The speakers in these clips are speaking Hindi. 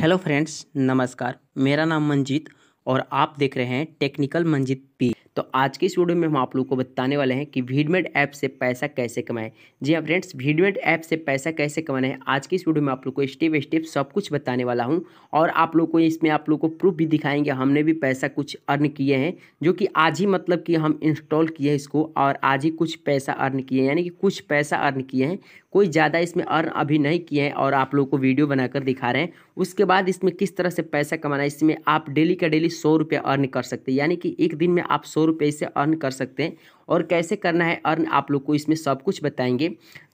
हेलो फ्रेंड्स नमस्कार मेरा नाम मंजीत और आप देख रहे हैं टेक्निकल मंजीत पी तो आज के इस वीडियो में हम आप लोगों को बताने वाले हैं कि वीडमेड ऐप से पैसा कैसे कमाएं जी हाँ फ्रेंड्स वीडमेड ऐप से पैसा कैसे कमाना है आज के इस वीडियो में आप लोग को स्टेप स्टेप सब कुछ बताने वाला हूं और आप लोग को इसमें आप लोग को प्रूफ भी दिखाएंगे हमने भी पैसा कुछ अर्न किए हैं जो कि आज ही मतलब कि हम इंस्टॉल किए हैं इसको और आज ही कुछ पैसा अर्न किए यानी कि कुछ पैसा अर्न किए हैं कोई ज़्यादा इसमें अर्न अभी नहीं किए हैं और आप लोगों को वीडियो बनाकर दिखा रहे हैं उसके बाद इसमें किस तरह से पैसा कमाना है इसमें आप डेली का डेली सौ रुपये अर्न कर सकते हैं यानी कि एक दिन में आप सौ रुपये इसे अर्न कर सकते हैं और कैसे करना है अर्न आप लोग को इसमें सब कुछ बताएंगे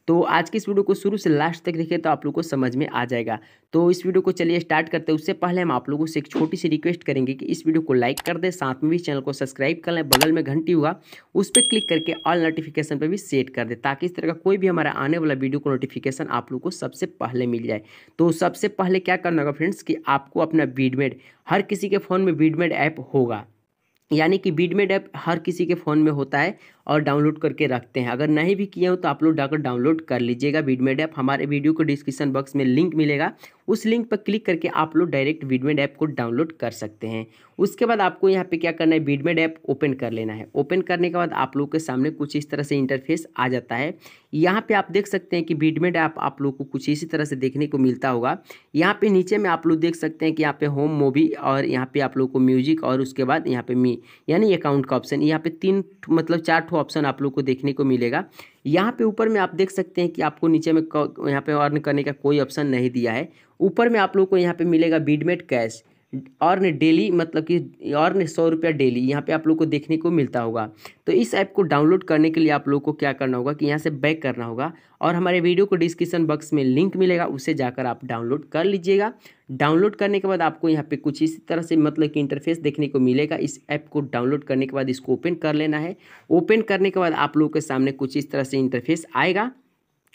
तो आज की इस वीडियो को शुरू से लास्ट तक देखिए तो आप लोग को समझ में आ जाएगा तो इस वीडियो को चलिए स्टार्ट करते हैं उससे पहले हम आप लोगों से एक छोटी सी रिक्वेस्ट करेंगे कि इस वीडियो को लाइक कर दें साथ में भी चैनल को सब्सक्राइब कर लें बगल में घंटी हुआ उस पर क्लिक करके ऑल नोटिफिकेशन पर भी सेट कर दें ताकि इस तरह का कोई भी हमारा आने वाला वीडियो को नोटिफिकेशन आप लोग को सबसे पहले मिल जाए तो सबसे पहले क्या करना होगा फ्रेंड्स कि आपको अपना वीडमेड हर किसी के फ़ोन में वीडमेड ऐप होगा यानी कि बीडमेड ऐप हर किसी के फ़ोन में होता है और डाउनलोड करके रखते हैं अगर नहीं भी किए हो तो आप लोग डाकर डाउनलोड कर लीजिएगा बीडमेड ऐप हमारे वीडियो को डिस्क्रिप्शन बॉक्स में लिंक मिलेगा उस लिंक पर क्लिक करके आप लोग डायरेक्ट बीडमेड ऐप को डाउनलोड कर सकते हैं उसके बाद आपको यहाँ पे क्या करना है बीडमेड ऐप ओपन कर लेना है ओपन करने के बाद आप लोग के सामने कुछ इस तरह से इंटरफेस आ जाता है यहाँ पर आप देख सकते हैं कि बीडमेड ऐप आप लोग को कुछ इसी तरह से देखने को मिलता होगा यहाँ पर नीचे में आप लोग देख सकते हैं कि यहाँ पर होम मूवी और यहाँ पर आप लोग को म्यूजिक और उसके बाद यहाँ पे मनी यानी अकाउंट का ऑप्शन यहाँ पे तीन मतलब चार ठो ऑप्शन आप लोग को देखने को मिलेगा यहाँ पे ऊपर में आप देख सकते हैं कि आपको नीचे में यहाँ पे अर्न करने का कोई ऑप्शन नहीं दिया है ऊपर में आप लोग को यहाँ पे मिलेगा बीडमेट कैश ने डेली मतलब कि और ने सौ रुपया डेली यहाँ पे आप लोग को देखने को मिलता होगा तो इस ऐप को डाउनलोड करने के लिए आप लोग को क्या करना होगा कि यहाँ से बैक करना होगा और हमारे वीडियो को डिस्क्रिप्शन बॉक्स में लिंक मिलेगा उसे जाकर आप डाउनलोड कर लीजिएगा डाउनलोड करने के बाद आपको यहाँ पे कुछ इसी तरह से मतलब कि इंटरफेस देखने को मिलेगा इस ऐप को डाउनलोड करने के बाद इसको ओपन कर लेना है ओपन करने के बाद आप लोगों के सामने कुछ इस तरह से इंटरफेस आएगा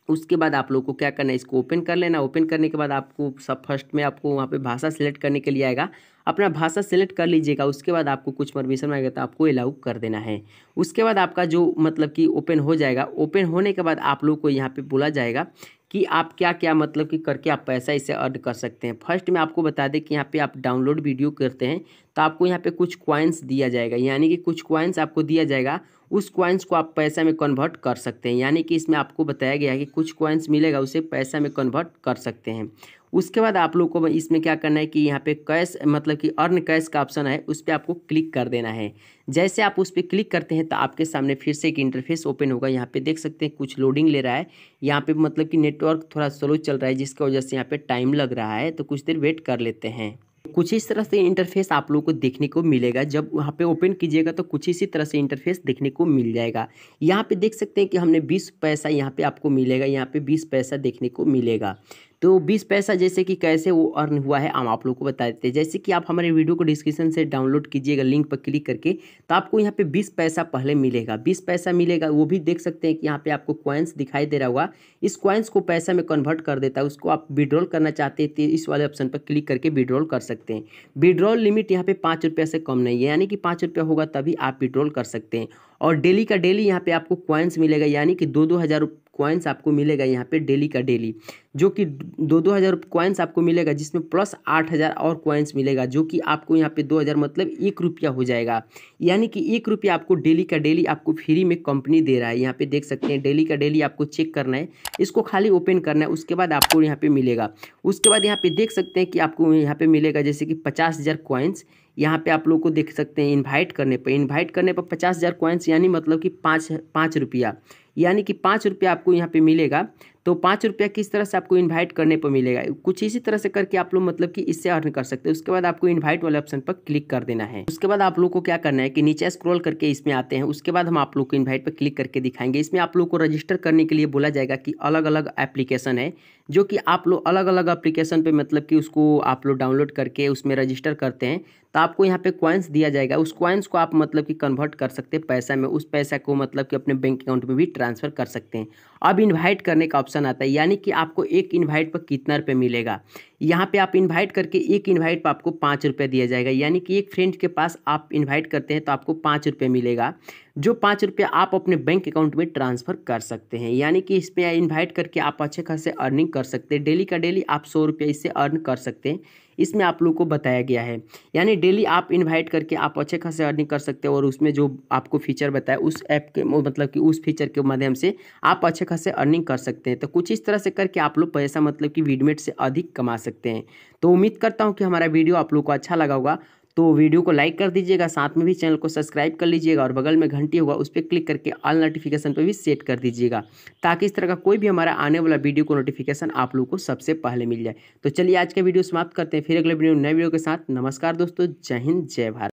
उसके बाद आप लोग को क्या करना है इसको ओपन कर लेना ओपन करने के बाद आपको सब फर्स्ट में आपको वहाँ पे भाषा सेलेक्ट करने के लिए आएगा अपना भाषा सेलेक्ट कर लीजिएगा उसके बाद आपको कुछ परमिशन मांगेगा तो आपको अलाउ कर देना है उसके बाद आपका जो मतलब कि ओपन हो जाएगा ओपन होने के बाद आप लोग को यहाँ पे बोला जाएगा कि आप क्या क्या मतलब कि करके आप पैसा इसे अर्न कर सकते हैं फर्स्ट में आपको बता दें कि यहाँ पे आप डाउनलोड वीडियो करते हैं तो आपको यहाँ पे कुछ क्वाइंस दिया जाएगा यानी कि कुछ क्वाइंस आपको दिया जाएगा उस क्वाइंस को आप पैसा में कन्वर्ट कर सकते हैं यानी कि इसमें आपको बताया गया है कि कुछ क्वाइंस मिलेगा उसे पैसा में कन्वर्ट कर सकते हैं उसके बाद आप लोग को इसमें क्या करना है कि यहाँ पे कैश मतलब कि अर्न कैश का ऑप्शन है उस पर आपको क्लिक कर देना है जैसे आप उस पर क्लिक करते हैं तो आपके सामने फिर से एक इंटरफेस ओपन होगा यहाँ पे देख सकते हैं कुछ लोडिंग ले रहा है यहाँ पे मतलब कि नेटवर्क थोड़ा स्लो चल रहा है जिसकी वजह से यहाँ पर टाइम लग रहा है तो कुछ देर वेट कर लेते हैं कुछ इस तरह से इंटरफेस आप लोगों को देखने को मिलेगा जब वहाँ पे ओपन कीजिएगा तो कुछ इसी तरह से इंटरफेस देखने को मिल जाएगा यहाँ पे देख सकते हैं कि हमने 20 पैसा यहाँ पे आपको मिलेगा यहाँ पे 20 पैसा देखने को मिलेगा तो बीस पैसा जैसे कि कैसे वो अर्न हुआ है हम आप लोग को बता देते हैं जैसे कि आप हमारे वीडियो को डिस्क्रिप्शन से डाउनलोड कीजिएगा लिंक पर क्लिक करके तो आपको यहाँ पे बीस पैसा पहले मिलेगा बीस पैसा मिलेगा वो भी देख सकते हैं कि यहाँ पे आपको क्वाइंस दिखाई दे रहा होगा इस क्वाइंस को पैसा में कन्वर्ट कर देता है उसको आप विड्रॉल करना चाहते हैं तो इस वाले ऑप्शन पर क्लिक करके विड्रॉल कर सकते हैं विड्रॉल लिमिट यहाँ पे पाँच रुपये से कम नहीं है यानी कि पाँच रुपया होगा तभी आप विड्रॉल कर सकते हैं और डेली का डेली यहाँ पे आपको क्वाइंस मिलेगा यानी कि दो दो हज़ार क्वाइंस आपको मिलेगा यहाँ पे डेली का डेली जो कि दो दो हज़ार क्वाइंस आपको मिलेगा जिसमें प्लस आठ हज़ार और क्वाइंस मिलेगा जो कि आपको यहाँ पे दो हज़ार मतलब एक रुपया हो जाएगा यानी कि एक रुपया आपको डेली का डेली आपको फ्री में कंपनी दे रहा है यहाँ पे देख सकते हैं डेली का डेली आपको चेक करना है इसको खाली ओपन करना है उसके बाद आपको यहाँ पर मिलेगा उसके बाद यहाँ पर देख सकते हैं कि आपको यहाँ पर मिलेगा जैसे कि पचास हज़ार क्वाइंस यहाँ पे आप लोग को देख सकते हैं इन्वाइट करने पर इन्वाइट करने पर पचास हज़ार कॉइन्स यानी मतलब कि पाँच पाँच रुपया यानी कि पाँच रुपया आपको यहाँ पे मिलेगा तो पाँच रुपया किस तरह से आपको इन्वाइट करने पर मिलेगा कुछ इसी तरह से करके आप लोग मतलब कि इससे अर्न कर सकते हैं उसके बाद आपको इन्वाइट वाले ऑप्शन पर क्लिक कर देना है उसके बाद आप लोग को क्या करना है कि नीचे स्क्रॉल करके इसमें आते हैं उसके बाद हम आप लोग को इन्वाइट पर क्लिक करके दिखाएंगे इसमें आप लोग को रजिस्टर करने के लिए बोला जाएगा कि अलग अलग एप्लीकेशन है जो कि आप लोग अलग अलग अप्लीकेशन पे मतलब कि उसको आप लोग डाउनलोड करके उसमें रजिस्टर करते हैं तो आपको यहाँ पे क्वाइंस दिया जाएगा उस क्वाइंस को आप मतलब कि कन्वर्ट कर सकते हैं पैसा में उस पैसा को मतलब कि अपने बैंक अकाउंट में भी ट्रांसफ़र कर सकते हैं अब इन्वाइट करने का ऑप्शन आता है यानी कि आपको एक इन्वाइट पर कितना रुपये मिलेगा यहाँ पे आप इन्वाइट करके एक इन्वाइट पर आपको पाँच रुपये दिया जाएगा यानी कि एक फ्रेंड के पास आप इन्वाइट करते हैं तो आपको पाँच रुपये मिलेगा जो पाँच रुपये आप अपने बैंक अकाउंट में ट्रांसफ़र कर सकते हैं यानी कि इसमें इन्वाइट करके आप अच्छे खासे अर्निंग कर सकते हैं डेली का डेली आप सौ रुपये इससे अर्न कर सकते हैं इसमें आप लोग को बताया गया है यानी डेली आप इन्वाइट करके आप अच्छे खासे अर्निंग कर सकते हैं और उसमें जो आपको फीचर बताया उस ऐप के मतलब कि उस फीचर के माध्यम से आप अच्छे खासे अर्निंग कर सकते हैं तो कुछ इस तरह से करके आप लोग पैसा मतलब कि वीडमेट से अधिक कमा सकते हैं तो उम्मीद करता हूँ कि हमारा वीडियो आप लोग को अच्छा लगा होगा तो वीडियो को लाइक कर दीजिएगा साथ में भी चैनल को सब्सक्राइब कर लीजिएगा और बगल में घंटी होगा उस पर क्लिक करके ऑल नोटिफिकेशन पर भी सेट कर दीजिएगा ताकि इस तरह का कोई भी हमारा आने वाला वीडियो को नोटिफिकेशन आप लोग को सबसे पहले मिल जाए तो चलिए आज का वीडियो समाप्त करते हैं फिर अगले वीडियो नए वीडियो के साथ नमस्कार दोस्तों जय हिंद जय भारत